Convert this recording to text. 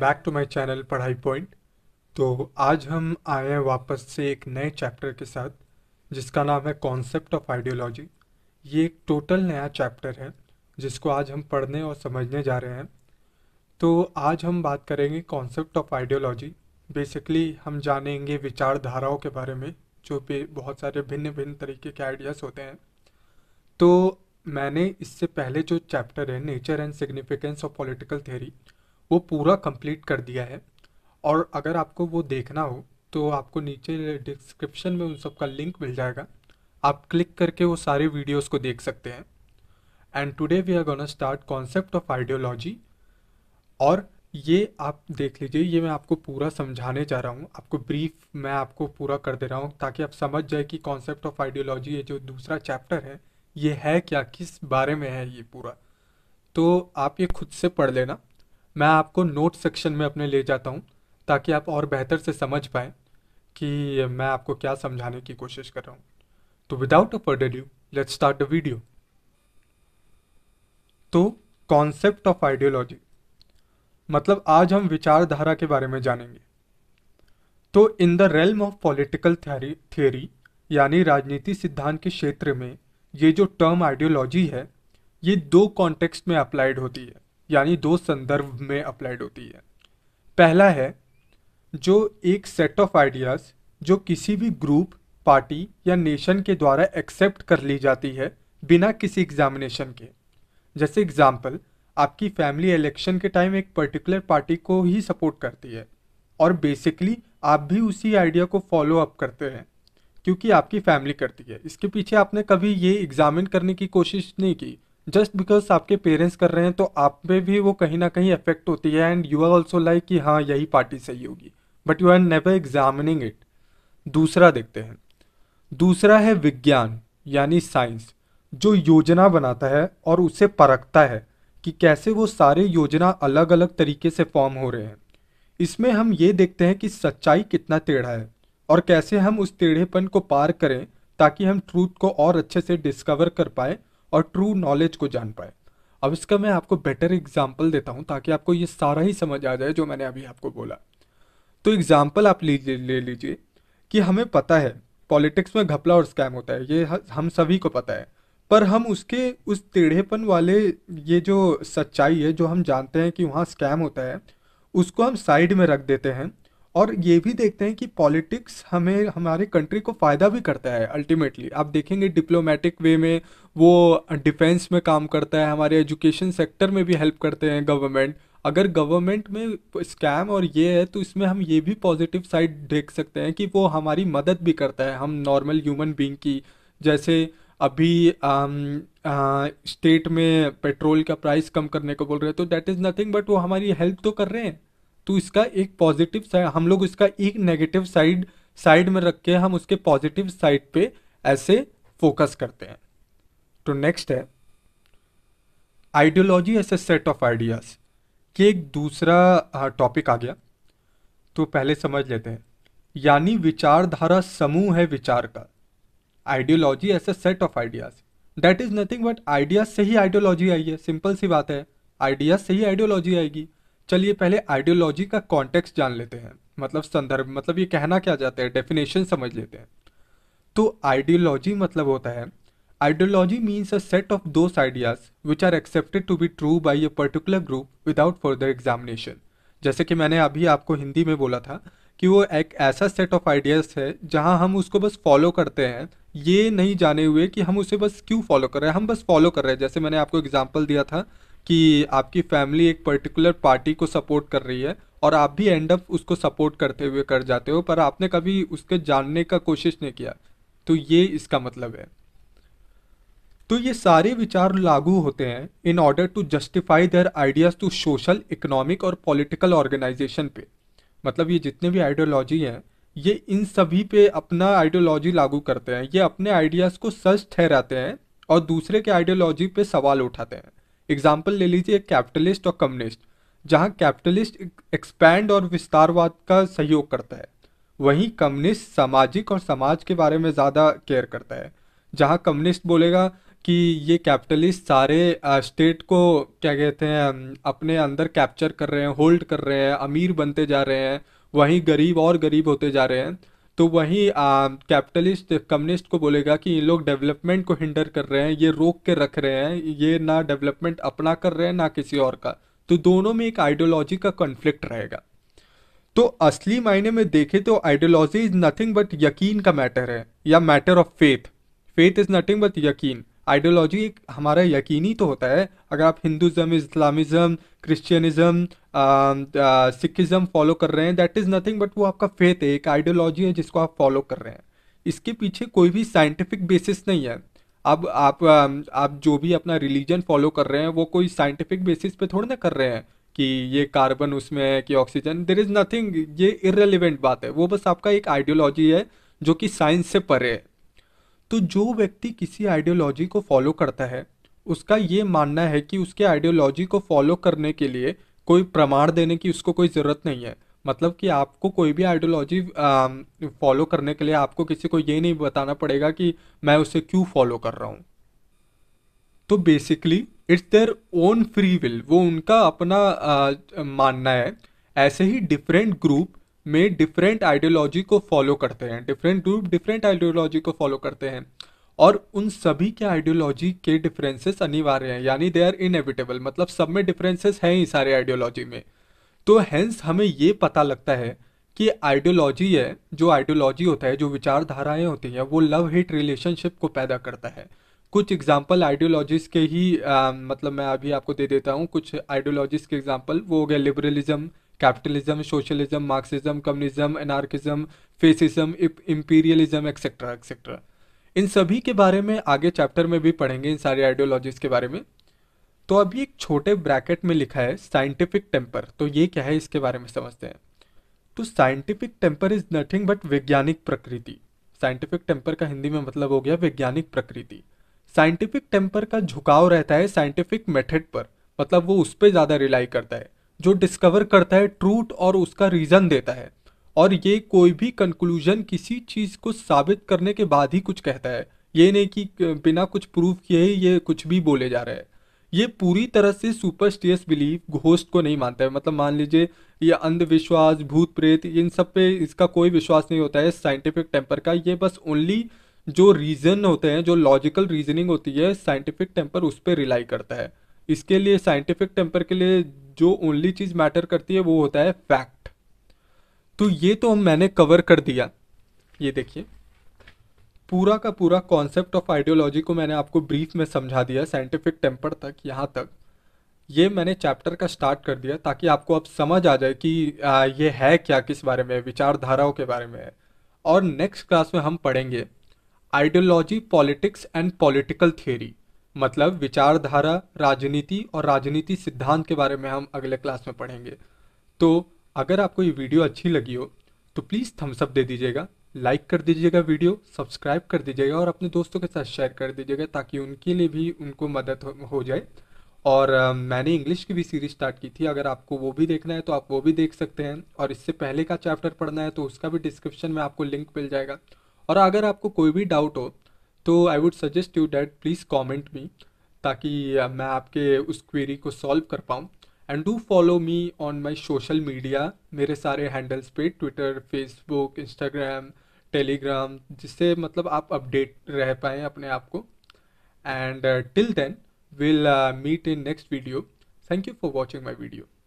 back to my channel पढ़ाई point तो आज हम आए हैं वापस से एक नए चैप्टर के साथ जिसका नाम है कॉन्सेप्ट ऑफ आइडियोलॉजी ये एक टोटल नया चैप्टर है जिसको आज हम पढ़ने और समझने जा रहे हैं तो आज हम बात करेंगे कॉन्सेप्ट ऑफ आइडियोलॉजी बेसिकली हम जानेंगे विचारधाराओं के बारे में जो पे बहुत सारे भिन्न भिन्न तरीके के आइडियाज़ होते हैं तो मैंने इससे पहले जो चैप्टर है nature and significance of political theory वो पूरा कंप्लीट कर दिया है और अगर आपको वो देखना हो तो आपको नीचे डिस्क्रिप्शन में उन सब का लिंक मिल जाएगा आप क्लिक करके वो सारे वीडियोस को देख सकते हैं and today we are gonna start concept of ideology और ये आप देख लीजिए ये मैं आपको पूरा समझाने जा रहा हूँ आपको ब्रीफ मैं आपको पूरा कर दे रहा हूँ ताकि आप समझ जाए कि कॉन्सेप्ट ऑफ आइडियोलॉजी ये जो दूसरा चैप्टर है ये है क्या किस बारे में है ये पूरा तो आप ये खुद से पढ़ लेना मैं आपको नोट सेक्शन में अपने ले जाता हूँ ताकि आप और बेहतर से समझ पाएँ कि मैं आपको क्या समझाने की कोशिश कर रहा हूँ तो without a further ado let's start the video तो कॉन्सेप्ट ऑफ आइडियोलॉजी मतलब आज हम विचारधारा के बारे में जानेंगे तो in the realm of political theory theory यानी राजनीति सिद्धांत के क्षेत्र में ये जो टर्म आइडियोलॉजी है ये दो कॉन्टेक्स्ट में अप्लाइड होती है यानी दो संदर्भ में अप्लाइड होती है पहला है जो एक सेट ऑफ आइडियाज़ जो किसी भी ग्रुप पार्टी या नेशन के द्वारा एक्सेप्ट कर ली जाती है बिना किसी एग्जामिनेशन के जैसे एग्जाम्पल आपकी फैमिली इलेक्शन के टाइम एक पर्टिकुलर पार्टी को ही सपोर्ट करती है और बेसिकली आप भी उसी आइडिया को फॉलो अप करते हैं क्योंकि आपकी फैमिली करती है इसके पीछे आपने कभी ये एग्जामिन करने की कोशिश नहीं की जस्ट बिकॉज आपके पेरेंट्स कर रहे हैं तो आप में भी वो कहीं ना कहीं अफेक्ट होती है and you are also like कि हाँ यही पार्टी सही होगी but you are never examining it दूसरा देखते हैं दूसरा है विज्ञान यानी साइंस जो योजना बनाता है और उसे परखता है कि कैसे वो सारे योजना अलग अलग तरीके से फॉर्म हो रहे हैं इसमें हम ये देखते हैं कि सच्चाई कितना टेढ़ा है और कैसे हम उस टेढ़ेपन को पार करें ताकि हम ट्रूथ को और अच्छे से डिस्कवर कर पाएँ और ट्रू नॉलेज को जान पाए अब इसका मैं आपको बेटर एग्जाम्पल देता हूँ ताकि आपको ये सारा ही समझ आ जाए जो मैंने अभी आपको बोला तो एग्जाम्पल आप लीजिए ले लीजिए कि हमें पता है पॉलिटिक्स में घपला और स्कैम होता है ये हम सभी को पता है पर हम उसके उस टेढ़ेपन वाले ये जो सच्चाई है जो हम जानते हैं कि वहाँ स्कैम होता है उसको हम साइड में रख देते हैं और ये भी देखते हैं कि पॉलिटिक्स हमें हमारे कंट्री को फ़ायदा भी करता है अल्टीमेटली आप देखेंगे डिप्लोमेटिक वे में वो डिफेंस में काम करता है हमारे एजुकेशन सेक्टर में भी हेल्प करते हैं गवर्नमेंट अगर गवर्नमेंट में स्कैम और ये है तो इसमें हम ये भी पॉजिटिव साइड देख सकते हैं कि वो हमारी मदद भी करता है हम नॉर्मल ह्यूमन बींग की जैसे अभी स्टेट um, में पेट्रोल का प्राइस कम करने को बोल रहे हैं तो दैट इज़ नथिंग बट वो हमारी हेल्प तो कर रहे हैं तो इसका एक पॉजिटिव साइड हम लोग इसका एक नेगेटिव साइड साइड में रख के हम उसके पॉजिटिव साइड पे ऐसे फोकस करते हैं तो नेक्स्ट है ideology is a set of ideas कि एक दूसरा टॉपिक आ गया तो पहले समझ लेते हैं यानी विचारधारा समूह है विचार का ideology is a set of ideas that is nothing but ideas से ही आइडियोलॉजी आई है सिंपल सी बात है आइडियाज़ से ही आइडियोलॉजी आएगी चलिए पहले आइडियोलॉजी का कॉन्टेक्स्ट जान लेते हैं मतलब संदर्भ मतलब ये कहना क्या जाता है डेफिनेशन समझ लेते हैं तो आइडियोलॉजी मतलब होता है ideology means a set of those ideas which are accepted to be true by a particular group without further examination जैसे कि मैंने अभी आपको हिंदी में बोला था कि वो एक ऐसा सेट ऑफ आइडियाज़ है जहाँ हम उसको बस फॉलो करते हैं ये नहीं जाने हुए कि हम उसे बस क्यों फॉलो कर रहे हैं हम बस फॉलो कर रहे हैं जैसे मैंने आपको एग्जाम्पल दिया था कि आपकी फैमिली एक पर्टिकुलर पार्टी को सपोर्ट कर रही है और आप भी एंड अप उसको सपोर्ट करते हुए कर जाते हो पर आपने कभी उसके जानने का कोशिश नहीं किया तो ये इसका मतलब है तो ये सारे विचार लागू होते हैं in order to justify their ideas to social economic और पॉलिटिकल ऑर्गेनाइजेशन पे मतलब ये जितने भी आइडियोलॉजी हैं ये इन सभी पे अपना आइडियोलॉजी लागू करते हैं ये अपने आइडियाज़ को सच ठहराते हैं और दूसरे के आइडियोलॉजी पे सवाल उठाते हैं एग्जाम्पल ले लीजिए कैपिटलिस्ट और कम्युनिस्ट जहाँ कैपिटलिस्ट एक्सपैंड और विस्तारवाद का सहयोग करता है वहीं कम्युनिस्ट सामाजिक और समाज के बारे में ज़्यादा केयर करता है जहाँ कम्युनिस्ट बोलेगा कि ये कैपिटलिस्ट सारे स्टेट को क्या कहते हैं अपने अंदर कैप्चर कर रहे हैं होल्ड कर रहे हैं अमीर बनते जा रहे हैं वहीं गरीब और गरीब होते जा रहे हैं तो वहीं कैपिटलिस्ट कम्युनिस्ट को बोलेगा कि ये लोग डेवलपमेंट को हिंडर कर रहे हैं ये रोक के रख रहे हैं ये ना डेवलपमेंट अपना कर रहे हैं ना किसी और का तो दोनों में एक आइडियोलॉजी का कॉन्फ्लिक्ट रहेगा तो असली मायने में देखें तो आइडियोलॉजी इज नथिंग बट यकीन का मैटर है या matter of faith faith is nothing but यकीन आइडियोलॉजी एक हमारा यकीनी तो होता है अगर आप Hinduism Islamism Christianism Sikhism follow कर रहे हैं दैट इज़ नथिंग बट वो आपका फेथ है एक आइडियोलॉजी है जिसको आप फॉलो कर रहे हैं इसके पीछे कोई भी साइंटिफिक बेसिस नहीं है अब आप आप जो भी अपना रिलीजन फॉलो कर रहे हैं वो कोई साइंटिफिक बेसिस पे थोड़ी ना कर रहे हैं कि ये कार्बन उसमें है कि ऑक्सीजन देर इज़ नथिंग ये इरेलीवेंट बात है वो बस आपका एक आइडियोलॉजी है जो कि साइंस से परे है तो जो व्यक्ति किसी आइडियोलॉजी को फॉलो करता है उसका ये मानना है कि उसके आइडियोलॉजी को फॉलो करने के लिए कोई प्रमाण देने की उसको कोई ज़रूरत नहीं है मतलब कि आपको कोई भी आइडियोलॉजी फॉलो करने के लिए आपको किसी को ये नहीं बताना पड़ेगा कि मैं उसे क्यों फॉलो कर रहा हूँ तो basically it's their own free will वो उनका अपना आ, मानना है ऐसे ही डिफरेंट ग्रुप में डिफरेंट आइडियोलॉजी को फॉलो करते हैं डिफरेंट ग्रुप डिफरेंट आइडियोलॉजी को फॉलो करते हैं और उन सभी के आइडियोलॉजी के डिफरेंसेस अनिवार्य हैं यानी दे आर इनएविटेबल मतलब सब में डिफरेंसेस हैं ही सारे आइडियोलॉजी में तो हैंस हमें ये पता लगता है कि आइडियोलॉजी है जो आइडियोलॉजी होता है जो विचारधाराएं होती हैं वो लव हिट रिलेशनशिप को पैदा करता है कुछ एग्जाम्पल आइडियोलॉजीज के ही आ, मतलब मैं अभी आपको दे देता हूँ कुछ आइडियोलॉजीज के एग्जाम्पल वो हो गया liberalism capitalism socialism Marxism communism anarchism fascism imperialism etcetera etcetera इन सभी के बारे में आगे चैप्टर में भी पढ़ेंगे इन सारी आइडियोलॉजीज के बारे में तो अभी एक छोटे ब्रैकेट में लिखा है साइंटिफिक टेम्पर तो ये क्या है इसके बारे में समझते हैं तो scientific temper is nothing but वैज्ञानिक प्रकृति साइंटिफिक टेम्पर का हिंदी में मतलब हो गया वैज्ञानिक प्रकृति साइंटिफिक टेम्पर का झुकाव रहता है साइंटिफिक मेथड पर मतलब वो उस पर ज़्यादा रिलाई करता है जो डिस्कवर करता है ट्रूथ और उसका रीज़न देता है और ये कोई भी कंक्लूजन किसी चीज़ को साबित करने के बाद ही कुछ कहता है ये नहीं कि बिना कुछ प्रूफ किए ही ये कुछ भी बोले जा रहे हैं ये पूरी तरह से सुपरस्टियस बिलीफ घोस्ट को नहीं मानता है मतलब मान लीजिए ये अंधविश्वास भूत प्रेत इन सब पे इसका कोई विश्वास नहीं होता है साइंटिफिक टेम्पर का ये बस ओनली जो रीज़न होते हैं जो लॉजिकल रीजनिंग होती है साइंटिफिक टेम्पर उस पर रिलाई करता है इसके लिए साइंटिफिक टेम्पर के लिए जो ओनली चीज़ मैटर करती है वो होता है फैक्ट तो ये तो मैंने कवर कर दिया ये देखिए पूरा का पूरा कॉन्सेप्ट ऑफ आइडियोलॉजी को मैंने आपको ब्रीफ में समझा दिया साइंटिफिक टेम्पर तक यहाँ तक ये मैंने चैप्टर का स्टार्ट कर दिया ताकि आपको अब समझ आ जाए कि आ, ये है क्या किस बारे में विचारधाराओं के बारे में है और नेक्स्ट क्लास में हम पढ़ेंगे ideology politics and political theory मतलब विचारधारा राजनीति और राजनीति सिद्धांत के बारे में हम अगले क्लास में पढ़ेंगे तो अगर आपको ये वीडियो अच्छी लगी हो तो प्लीज़ थम्सअप दे दीजिएगा लाइक कर दीजिएगा वीडियो सब्सक्राइब कर दीजिएगा और अपने दोस्तों के साथ शेयर कर दीजिएगा ताकि उनके लिए भी उनको मदद हो, जाए और मैंने इंग्लिश की भी सीरीज स्टार्ट की थी अगर आपको वो भी देखना है तो आप वो भी देख सकते हैं और इससे पहले का चैप्टर पढ़ना है तो उसका भी डिस्क्रिप्शन में आपको लिंक मिल जाएगा और अगर आपको कोई भी डाउट हो तो I would suggest you that please comment me ताकि मैं आपके उस क्वेरी को सॉल्व कर पाऊँ and do follow me on my social media मेरे सारे हैंडल्स पे ट्विटर फेसबुक इंस्टाग्राम टेलीग्राम जिससे मतलब आप अपडेट रह पाएँ अपने आप को and till then will meet in next video thank you for watching my video